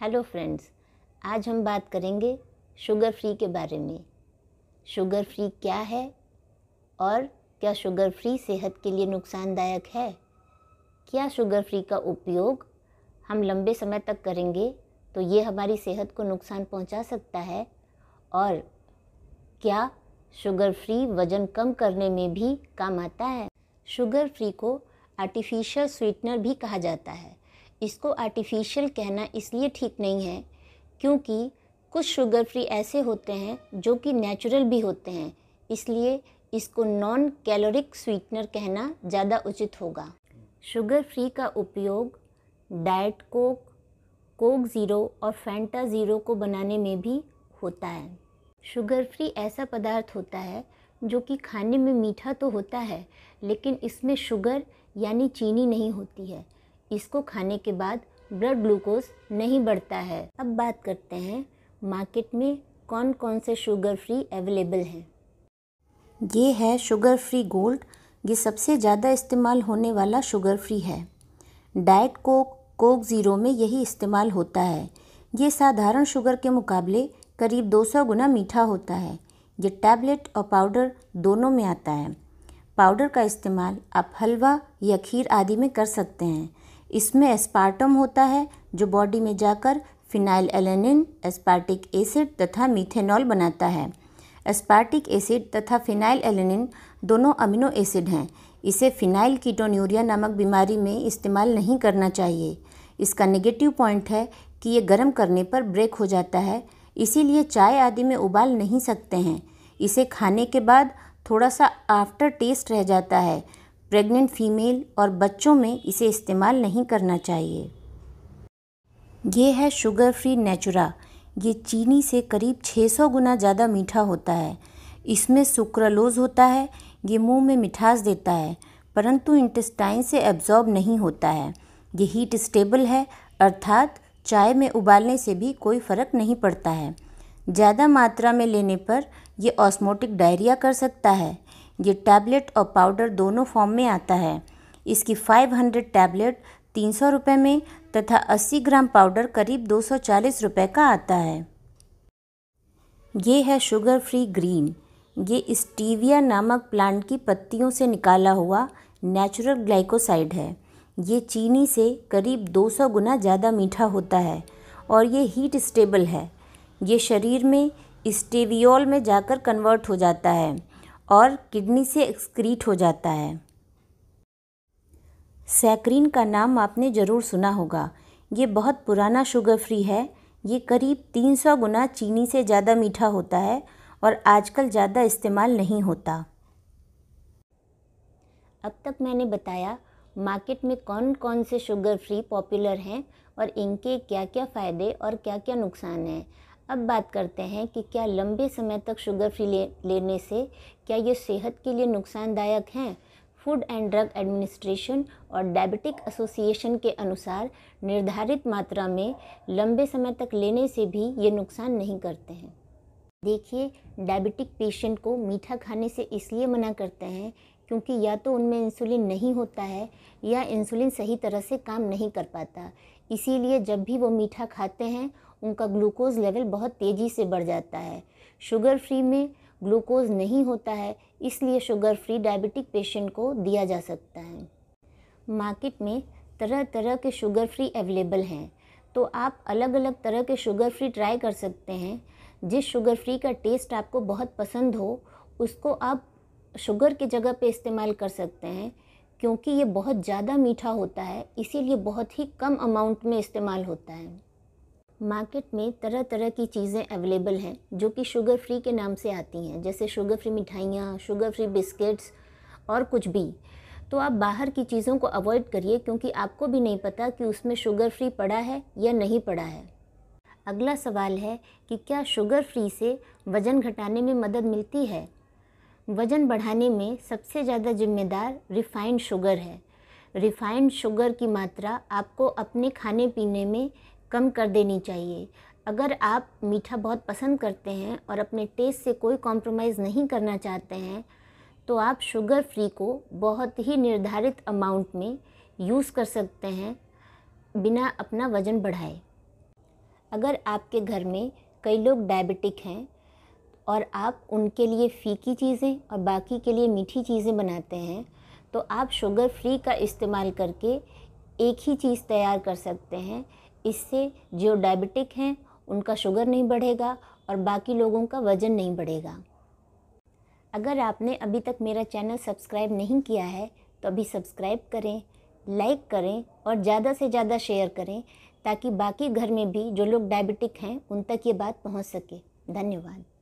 hello friends आज हम बात करेंगे शुगर फ्री के बारे में शुगर फ्री क्या है और क्या शुगर फ्री सेहत के लिए नुकसानदायक है क्या शुगर फ्री का उपयोग हम लंबे समय तक करेंगे तो ये हमारी सेहत को नुकसान पहुंचा सकता है और क्या शुगर फ्री वज़न कम करने में भी काम आता है शुगर फ्री को आर्टिफिशियल स्वीटनर भी कहा जाता है इसको आर्टिफिशियल कहना इसलिए ठीक नहीं है क्योंकि कुछ शुगर फ्री ऐसे होते हैं जो कि नेचुरल भी होते हैं इसलिए इसको नॉन कैलोरिक स्वीटनर कहना ज़्यादा उचित होगा शुगर फ्री का उपयोग डाइट कोक कोक ज़ीरो और फैंटा ज़ीरो को बनाने में भी होता है शुगर फ्री ऐसा पदार्थ होता है जो कि खाने में मीठा तो होता है लेकिन इसमें शुगर यानी चीनी नहीं होती है इसको खाने के बाद ब्लड ग्लूकोज नहीं बढ़ता है अब बात करते हैं मार्केट में कौन कौन से शुगर फ्री अवेलेबल हैं ये है शुगर फ्री गोल्ड ये सबसे ज़्यादा इस्तेमाल होने वाला शुगर फ्री है डाइट कोक कोक ज़ीरो में यही इस्तेमाल होता है ये साधारण शुगर के मुकाबले करीब 200 गुना मीठा होता है ये टैबलेट और पाउडर दोनों में आता है पाउडर का इस्तेमाल आप हलवा या खीर आदि में कर सकते हैं इसमें एस्पार्टम होता है जो बॉडी में जाकर फिनाइल एलेनिन एस्पार्टिक एसिड तथा मीथेनॉल बनाता है एस्पार्टिक एसिड तथा फिनाइल एलेनिन दोनों अमीनो एसिड हैं इसे फिनाइल कीटोन्यूरिया नामक बीमारी में इस्तेमाल नहीं करना चाहिए इसका नेगेटिव पॉइंट है कि ये गर्म करने पर ब्रेक हो जाता है इसीलिए चाय आदि में उबाल नहीं सकते हैं इसे खाने के बाद थोड़ा सा आफ्टर टेस्ट रह जाता है प्रेग्नेंट फीमेल और बच्चों में इसे इस्तेमाल नहीं करना चाहिए ये है शुगर फ्री नेचुरा ये चीनी से करीब 600 गुना ज़्यादा मीठा होता है इसमें सुक्रलोज होता है ये मुंह में मिठास देता है परंतु इंटेस्टाइन से एब्जॉर्ब नहीं होता है ये हीट स्टेबल है अर्थात चाय में उबालने से भी कोई फ़र्क नहीं पड़ता है ज़्यादा मात्रा में लेने पर यह ऑस्मोटिक डायरिया कर सकता है ये टैबलेट और पाउडर दोनों फॉर्म में आता है इसकी 500 टैबलेट तीन सौ रुपये में तथा 80 ग्राम पाउडर करीब 240 रुपए का आता है ये है शुगर फ्री ग्रीन ये स्टीविया नामक प्लांट की पत्तियों से निकाला हुआ नेचुरल ग्लाइकोसाइड है ये चीनी से करीब 200 गुना ज़्यादा मीठा होता है और ये हीट स्टेबल है ये शरीर में स्टेवियोल में जाकर कन्वर्ट हो जाता है और किडनी से एक्सक्रीट हो जाता है सैक्रीन का नाम आपने ज़रूर सुना होगा ये बहुत पुराना शुगर फ्री है ये करीब 300 गुना चीनी से ज़्यादा मीठा होता है और आजकल ज़्यादा इस्तेमाल नहीं होता अब तक मैंने बताया मार्केट में कौन कौन से शुगर फ्री पॉपुलर हैं और इनके क्या क्या फ़ायदे और क्या क्या नुकसान हैं अब बात करते हैं कि क्या लंबे समय तक शुगर फ्री ले, लेने से क्या ये सेहत के लिए नुकसानदायक हैं फूड एंड ड्रग एडमिनिस्ट्रेशन और डायबिटिक एसोसिएशन के अनुसार निर्धारित मात्रा में लंबे समय तक लेने से भी ये नुकसान नहीं करते हैं देखिए डायबिटिक पेशेंट को मीठा खाने से इसलिए मना करते हैं क्योंकि या तो उनमें इंसुलिन नहीं होता है या इंसुलिन सही तरह से काम नहीं कर पाता इसीलिए जब भी वो मीठा खाते हैं उनका ग्लूकोज़ लेवल बहुत तेज़ी से बढ़ जाता है शुगर फ्री में ग्लूकोज़ नहीं होता है इसलिए शुगर फ्री डायबिटिक पेशेंट को दिया जा सकता है मार्केट में तरह तरह के शुगर फ्री अवेलेबल हैं तो आप अलग अलग तरह के शुगर फ्री ट्राई कर सकते हैं जिस शुगर फ्री का टेस्ट आपको बहुत पसंद हो उसको आप शुगर की जगह पे इस्तेमाल कर सकते हैं क्योंकि ये बहुत ज़्यादा मीठा होता है इसीलिए बहुत ही कम अमाउंट में इस्तेमाल होता है मार्केट में तरह तरह की चीज़ें अवेलेबल हैं जो कि शुगर फ्री के नाम से आती हैं जैसे शुगर फ्री मिठाइयाँ शुगर फ्री बिस्किट्स और कुछ भी तो आप बाहर की चीज़ों को अवॉइड करिए क्योंकि आपको भी नहीं पता कि उसमें शुगर फ्री पड़ा है या नहीं पड़ा है अगला सवाल है कि क्या शुगर फ्री से वज़न घटाने में मदद मिलती है वज़न बढ़ाने में सबसे ज़्यादा जिम्मेदार रिफ़ाइंड शुगर है रिफ़ाइंड शुगर की मात्रा आपको अपने खाने पीने में कम कर देनी चाहिए अगर आप मीठा बहुत पसंद करते हैं और अपने टेस्ट से कोई कॉम्प्रोमाइज़ नहीं करना चाहते हैं तो आप शुगर फ्री को बहुत ही निर्धारित अमाउंट में यूज़ कर सकते हैं बिना अपना वज़न बढ़ाए अगर आपके घर में कई लोग डायबिटिक हैं और आप उनके लिए फीकी चीज़ें और बाकी के लिए मीठी चीज़ें बनाते हैं तो आप शुगर फ्री का इस्तेमाल करके एक ही चीज़ तैयार कर सकते हैं इससे जो डायबिटिक हैं उनका शुगर नहीं बढ़ेगा और बाकी लोगों का वज़न नहीं बढ़ेगा अगर आपने अभी तक मेरा चैनल सब्सक्राइब नहीं किया है तो अभी सब्सक्राइब करें लाइक करें और ज़्यादा से ज़्यादा शेयर करें ताकि बाकी घर में भी जो लोग डायबिटिक हैं उन तक ये बात पहुंच सके धन्यवाद